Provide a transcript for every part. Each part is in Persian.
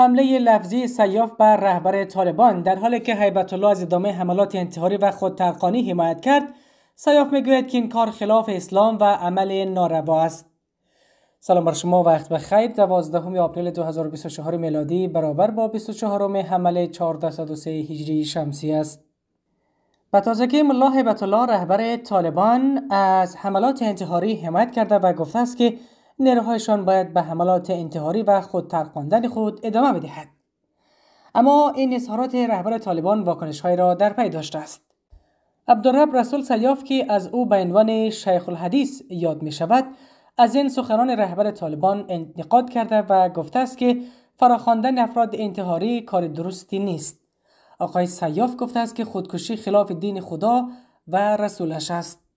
حمله لفظی سیاف بر رهبر طالبان در حالی که حیبت الله از ادامه حملات انتحاری و خودترقانی حمایت کرد سیاف میگوید که این کار خلاف اسلام و عمل ناروا است سلام بر شما وقت بخیر 12 آپریل 2024 میلادی برابر با 24 حمله 1403 هجری شمسی است به تازگی ملا حیبت الله رهبر طالبان از حملات انتحاری حمایت کرده و گفته است که نیروهایشان باید به حملات انتحاری و خودترقاندن خود ادامه بدهد اما این اظهارات رهبر طالبان واکنشهایی را در پی داشته است عبدالرب رسول سیاف که از او به عنوان شیخ الحدیث یاد می شود از این سخنان رهبر طالبان انتقاد کرده و گفته است که فراخواندن افراد انتحاری کار درستی نیست آقای سیاف گفته است که خودکشی خلاف دین خدا و رسولش است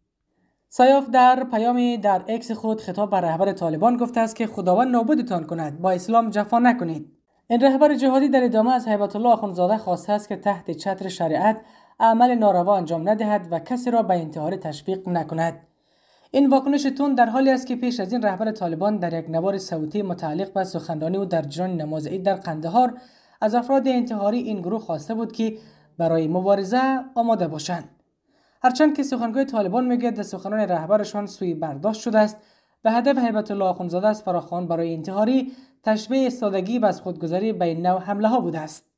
سیاف در پیامی در اکس خود خطاب به رهبر طالبان گفته است که خداوند نابودتان کند با اسلام جفا نکنید این رهبر جهادی در ادامه از حیبت الله آخونزاده خواسته است که تحت چتر شریعت عمل ناروا انجام ندهد و کسی را به انتحار تشویق نکند این واکنش تون در حالی است که پیش از این رهبر طالبان در یک نوار صوتی متعلق به سخنرانی و در جریان نماز عید در قندهار از افراد انتحاری این گروه خواسته بود که برای مبارزه آماده باشند هرچند که سخنگوی طالبان میگه در سخنان رهبرشان سوی برداشت شده است به هدف حیبت الله خونزاده از فراخان برای انتحاری تشبیه سادگی و از خودگذاری به این حمله ها بوده است